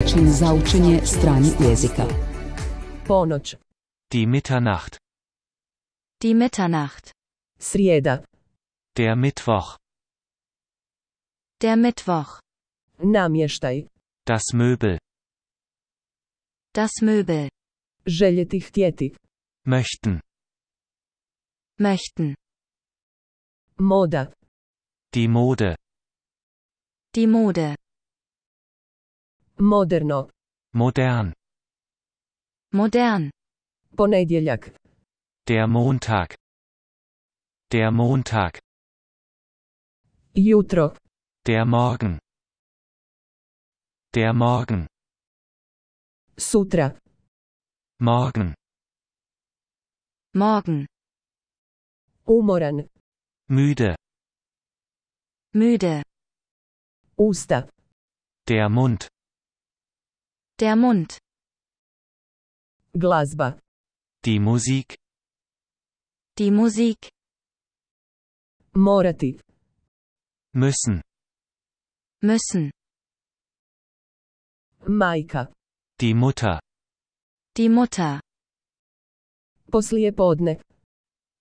način za učenje stranih jezika. Ponoć. Die Mitternacht. Die Mitternacht. Srijeda. Der Mittwoch. Der Mittwoch. Namještaj. Das Möbel. Das Möbel. Željeti htjeti. Möchten. Möchten. Moda. Die Mode. Die Mode. Moderno. Modern. Modern. Ponedjeljak. Der Montag. Der Montag. Jutro. Der Morgen. Der Morgen. Sutra. Morgen. Morgen. Umoran. Müde. Müde. Usta. Der Mund. Der Mund. Glasba. Die Musik. Die Musik. Morati. Müssen. Müssen. Maika. Die Mutter. Die Mutter. Poslijepodne.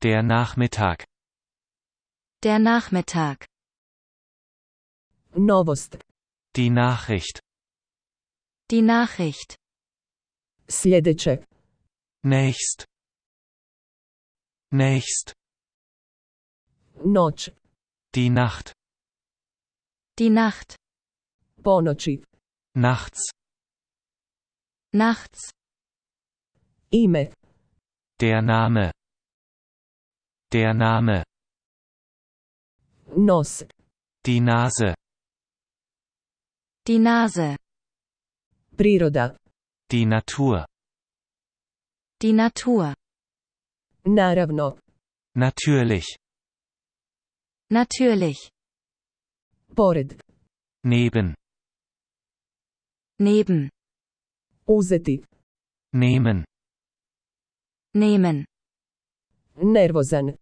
Der Nachmittag. Der Nachmittag. Novost. Die Nachricht. Die Nachricht. Sljedeće. Nächst. Nächst. Noć. Die Nacht. Die Nacht. Ponoći. Nachts. Nachts. Ime. Der Name. Der Name. Nos. Die Nase. Die Nase. Priroda. Die Natur. Die Natur. Naravno. Natürlich. Natürlich. Pored. Neben. Neben. Uzeti. Nehmen. Nehmen. Nervosan.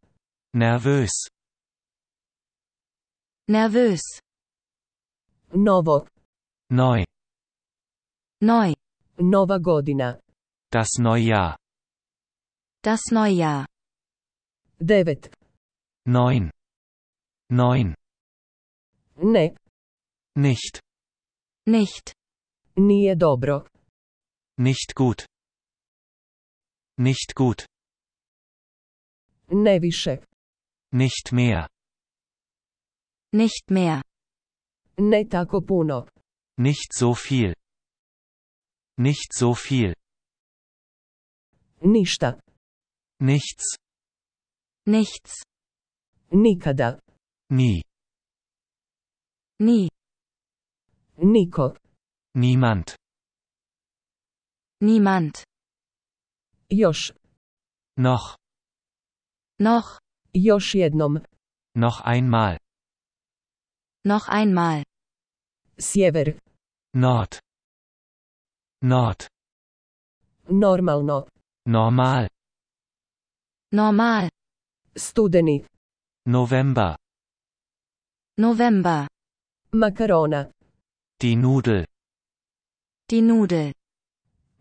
Nervös. Nervös. Novo. Neu. Neu. Nova godina. Das Neujahr. Das Neujahr. Devet. Neun. Neun. Ne. Nicht. Nicht. Nie dobro. Nicht gut. Nicht gut. Ne više. Nicht mehr. Nicht mehr. Ne tako puno. Nicht so viel. Nicht so viel. Ništa. Nichts. Nichts. Nikada. Nie. Nie. Niko. Niemand. Niemand. Još. Noch. Noch. Još jednom. Noch einmal. Noch einmal. Sjever. Nord. Nord. Normalno. Normal. Normal. Studeni. November. November. Makarona. Die Nudel. Die Nudel.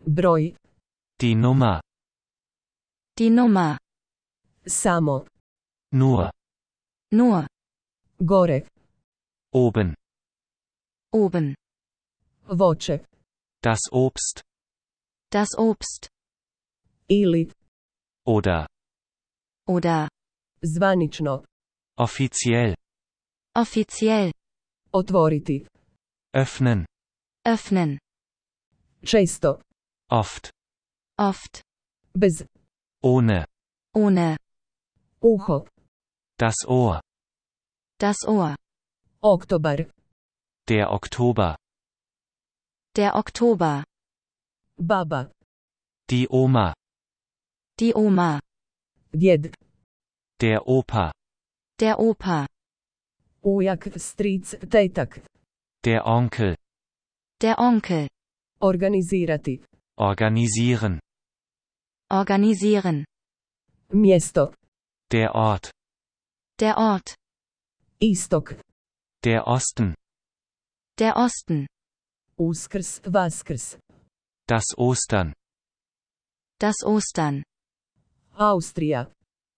Broj. Die Nummer. Die Nummer. Samo. Nur. Nur. Gore. Oben. Oben. Voce. Das Obst. Das Obst. Ili. Oder. Oder. Zvanično. Offiziell. Offiziell. Otvoriti. Öffnen. Öffnen. Često. Oft. Oft. Bez. Ohne. Ohne. Ucho. Das Ohr. Das Ohr. Oktober. Der Oktober. Der Oktober. Baba. Die Oma. Die Oma. Djed. Der Opa. Der Opa. Ujak, striz, tetak. Der Onkel. Der Onkel. Organisierati. Organisieren. Organisieren. Miesto. Der Ort. Der Ort. Istok. Der Osten. Der Osten. Uskrs, Vaskrs. Das Ostern. Das Ostern. Austria.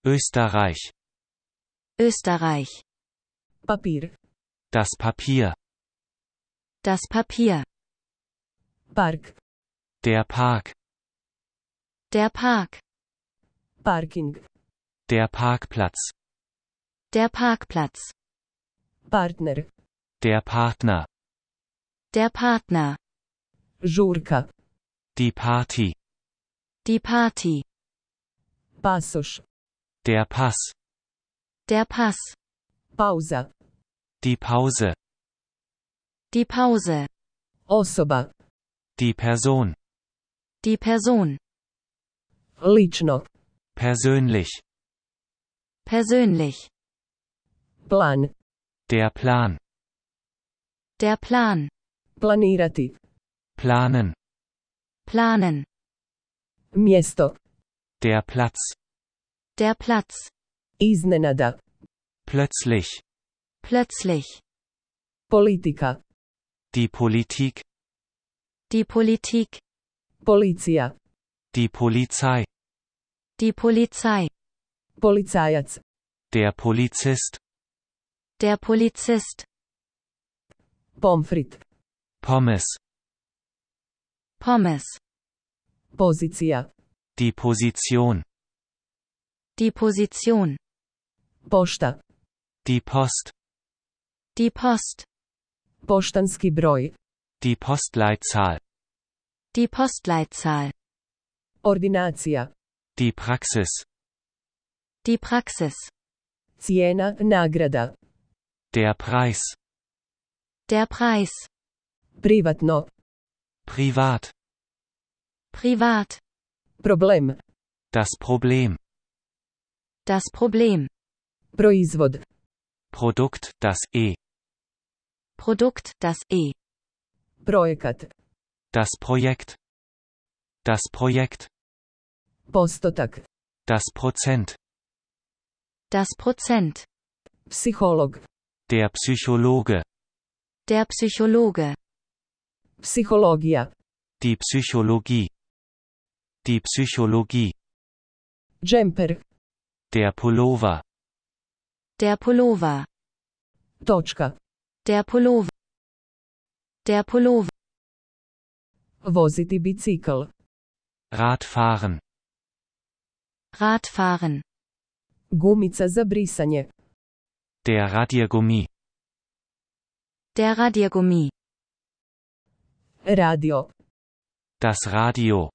Österreich. Österreich. Papier. Das Papier. Das Papier. Park. Der Park. Der Park. Parking. Der Parkplatz. Der Parkplatz. Partner. Der Partner. Der Partner. Żurka. Die Party. Die Party. Pasosz. Der Pass. Der Pass. Pause. Die Pause. Die Pause. Osoba. Die Person. Die Person. Lično. Persönlich. Persönlich. Plan. Der Plan. Der Plan. Planirati. Planen. Planen. Miesto. Der Platz. Der Platz. Iznenada. Plötzlich. Plötzlich. Politika. Die Politik. Die Politik. Polizia. Die Polizei. Die Polizei. Polizeiac. Der Polizist. Der Polizist. Pomfrit. Pommes. Pommes. Pozycja. Die Position. Die Position. Posta. Die Post. Die Post. Postanski broj. Die Postleitzahl. Die Postleitzahl. Ordinatia. Die Praxis. Die Praxis. Ciena nagrada. Der Preis. Der Preis. Privatno. Privat. Privat. Problem. Das Problem. Das Problem. Proizvod. Produkt, das E. Produkt, das E. Projekat. Das Projekt. Das Projekt. Postotak. Das Prozent. Das Prozent. Psycholog. Der Psychologe. Der Psychologe. Psychologia. Die Psychologie. Die Psychologie. Jumper. Der Pullover. Der Pullover. Točka. Der Pullover. Der Pullover. Voziti Bicycle. Radfahren. Radfahren. Gumica za brisanje. Der Radiergummi. Der Radiergummi. Radio. Das Radio.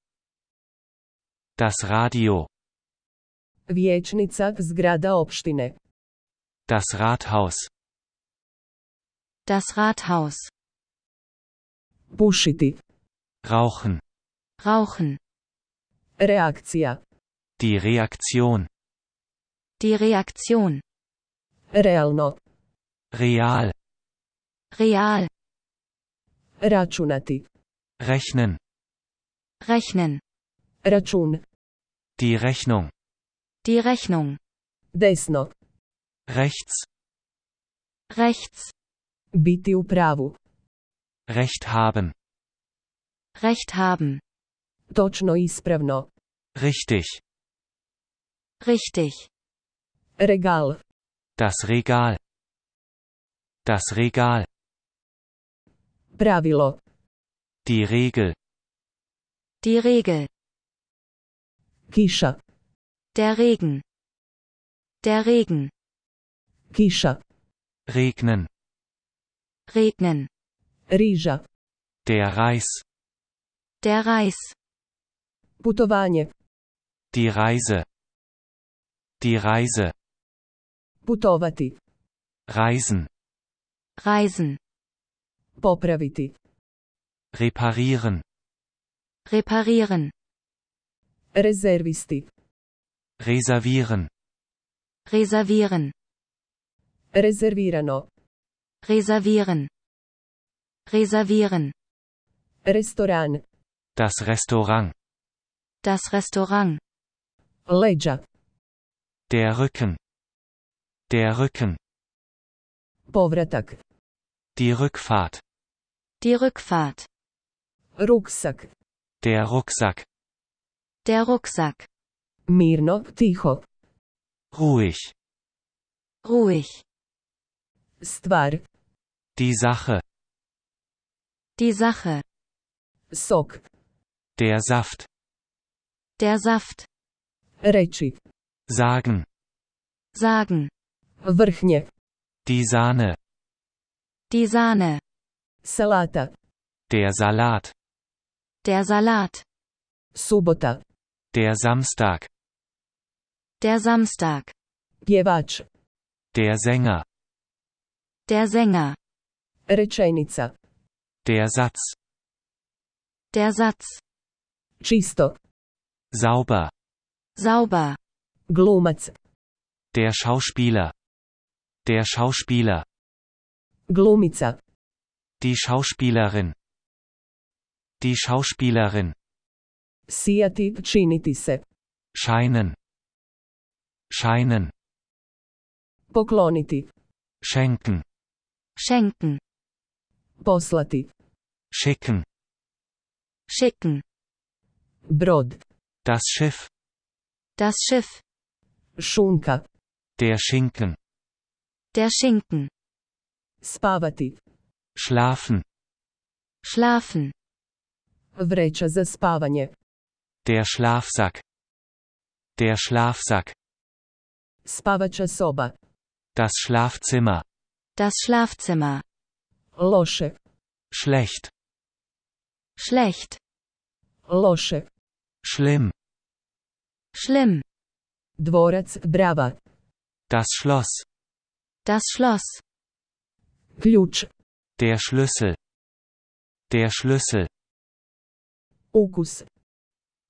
Das Radio. Vijećnica, zgrada opštine. Das Rathaus. Das Rathaus. Pušiti. Rauchen. Rauchen. Reakcija. Die Reaktion. Die Reaktion. Realno. Real. Real. Računati. Rechnen. Rechnen. Račun. Die Rechnung. Die Rechnung. Desno. Rechts. Rechts. Biti u pravu. Recht haben. Recht haben. Točno ispravno. Richtig. Richtig. Regal. Das Regal. Das Regal. Pravilo. Die Regel. Die Regel. Kisha. Der Regen. Der Regen. Kisha. Regnen. Regnen. Rija. Der Reis. Der Reis. Putovanje. Die Reise. Die Reise. Putovati. Reisen. Reisen. Popraviti. Reparieren. Reparieren. Reservisti. Reservieren. Reservieren. Reservirano. Reservieren. Reservieren. Restaurant. Das Restaurant. Das Restaurant. Legia. Der Rücken. Der Rücken. Povratak. Die Rückfahrt. Die Rückfahrt. Rucksack. Der Rucksack. Der Rucksack. Mirno, ticho. Ruhig. Ruhig. Stvar. Die Sache. Die Sache. Sok. Der Saft. Der Saft. Reči. Sagen. Sagen. Vrchnie. Die Sahne. Die Sahne. Salata. Der Salat. Der Salat. Subota. Der Samstag. Der Samstag. Pjevać. Der Sänger. Der Sänger. Rečenica. Der Satz. Der Satz. Čisto. Sauber. Sauber. Glumac. Der Schauspieler. Der Schauspieler. Glumica. Die Schauspielerin. Die Schauspielerin. Sijati, činiti se. Scheinen. Scheinen. Pokloniti. Schenken. Schenken. Poslati. Schicken. Schicken. Brod. Das Schiff. Das Schiff. Schunka. Der Schinken. Der Schinken. Spavati. Schlafen. Schlafen. Vreća za spavanje. Der Schlafsack. Der Schlafsack. Spavaća soba. Das Schlafzimmer. Das Schlafzimmer. Losche. Schlecht. Schlecht. Losche. Schlimm. Schlimm. Dvorac Brava. Das Schloss. Das Schloss. Klucz. Der Schlüssel. Der Schlüssel. Okus.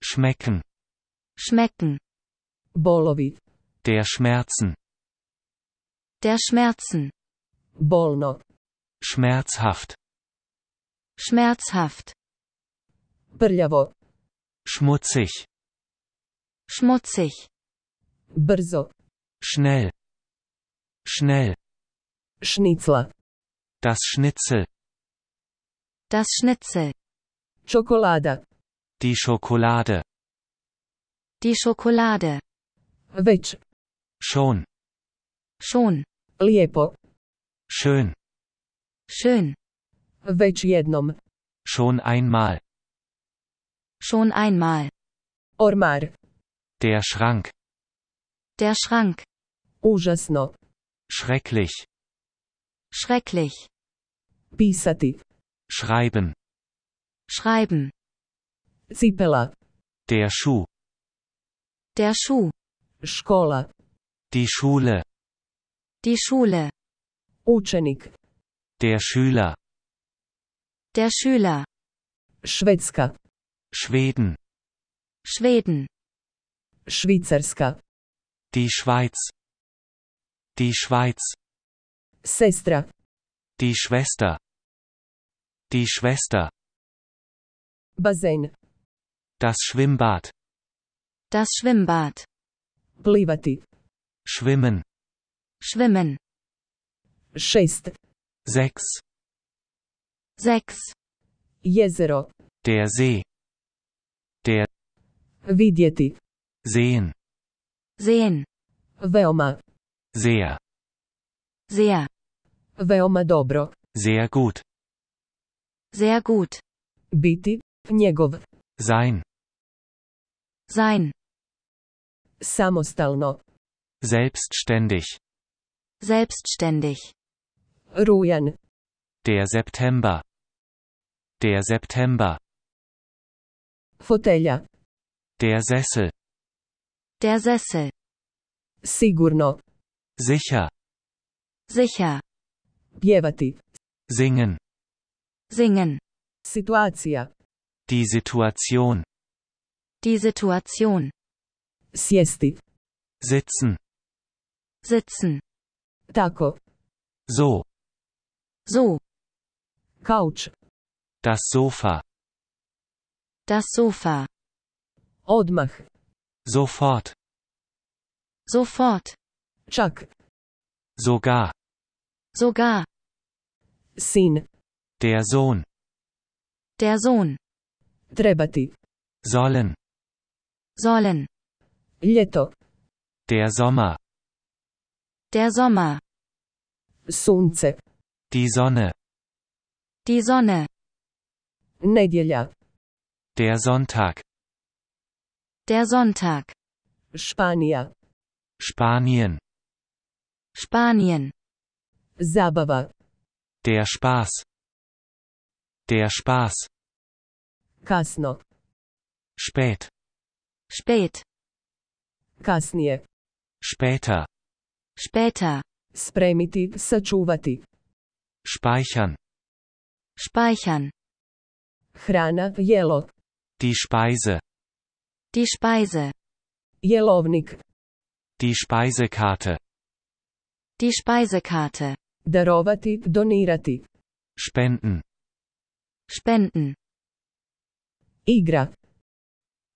Schmecken. Schmecken. Bolovi. Der Schmerzen. Der Schmerzen. Bolno. Schmerzhaft. Schmerzhaft. Brljavo. Schmutzig. Schmutzig. Brzo. Schnell. Schnell. Schnitzler. Das Schnitzel. Das Schnitzel. Schokolade. Die Schokolade. Die Schokolade. Već. Schon. Schon. Liepo. Schön. Schön. Već jednom. Schon einmal. Schon einmal. Ormar. Der Schrank. Der Schrank. Užasno. Schrecklich. Schrecklich. Pisati. Schreiben. Schreiben. Zipela. Der Schuh. Der Schuh. Schkola. Die Schule. Die Schule. Učenik. Der Schüler. Der Schüler. Schwedska. Schweden. Schweden. Schweizerska. Die Schweiz. Die Schweiz. Sestra. Die Schwester. Die Schwester. Bazen. Das Schwimmbad. Das Schwimmbad. Plivati. Schwimmen. Schwimmen. Schist. Sechs. Sechs. Jezero. Der See. Der. Vidjeti. Sehen. Sehen. Veoma. Sehr. Sehr. Veoma dobro. Sehr gut. Sehr gut. Biti, njegov. Sein. Sein. Samostalno. Selbstständig. Selbstständig. Rujan. Der September. Der September. Fotelja. Der Sessel. Der Sessel. Sigurno. Sicher. Sicher. Pjevati. Singen. Singen. Situacija. Die Situation. Die Situation. Sjesti. Sitzen. Sitzen. Tako. So. So. Couch. Das Sofa. Das Sofa. Odmach. Sofort. Sofort. Čak. Sogar sogar Sin. Der Sohn. Der Sohn. Trebati. Sollen. Sollen. Ljeto. Der Sommer. Der Sommer. Sunce. Die Sonne. Die Sonne. Nedjelja. Der Sonntag. Der Sonntag. Spania. Spanien. Spanien. Zabawa. Der Spaß. Der Spaß. Kasno. Spät. Spät. Kasnie. Später. Später. Spremiti, sačuvati. Speichern. Speichern. Hrana, jelo. Die Speise. Die Speise. Jelovnik. Die Speisekarte. Die Speisekarte. Darovati, donirati. Spenden. Spenden. Igra.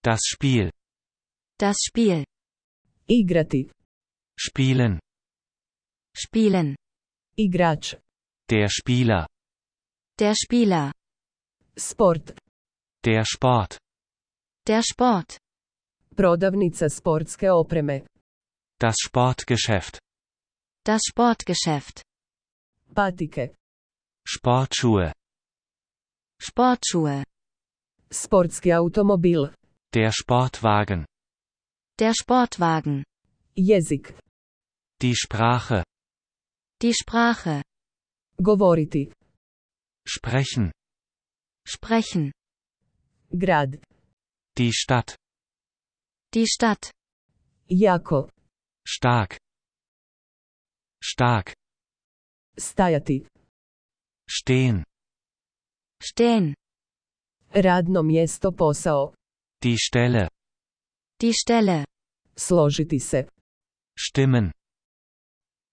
Das Spiel. Das Spiel. Igrati. Spielen. Spielen. Igrač. Der Spieler. Der Spieler. Sport. Der Sport. Der Sport. Prodavnica sportske opreme. Das Sportgeschäft. Das Sportgeschäft. Patike. Sportschuhe. Sportschuhe. Sportski automobil. Der Sportwagen. Der Sportwagen. Jezik. Die Sprache. Die Sprache. Govoriti. Sprechen. Sprechen. Grad. Die Stadt. Die Stadt. Jako. Stark. Stark. Stajati. Stehen. Stehen. Radno mjesto posao. Die Stelle. Die Stelle. Složiti se. Stimmen.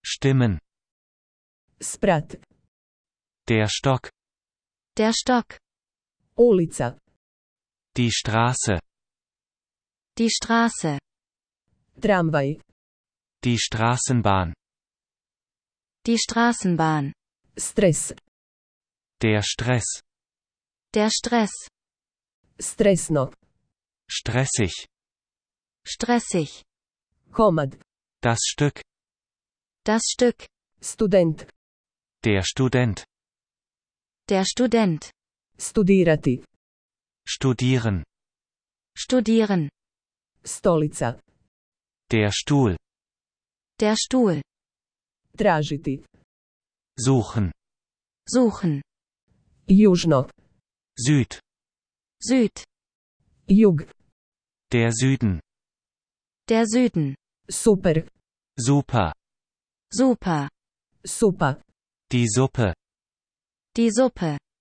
Stimmen. Sprat. Der Stock. Der Stock. Ulica. Die Straße. Die Straße. Tramvai. Die Straßenbahn. Die Straßenbahn. Stress. Der Stress. Der Stress. Stresno. Stressig. Stressig. Komad. Das Stück. Das Stück. Student. Der Student. Der Student. Studierati. Studieren. Studieren. Stolica. Der Stuhl. Der Stuhl. Tražiti. Suchen. Suchen. Južno. Süd. Süd. Jug. Der Süden. Der Süden. Super. Super. Super. Super. Die Suppe. Die Suppe.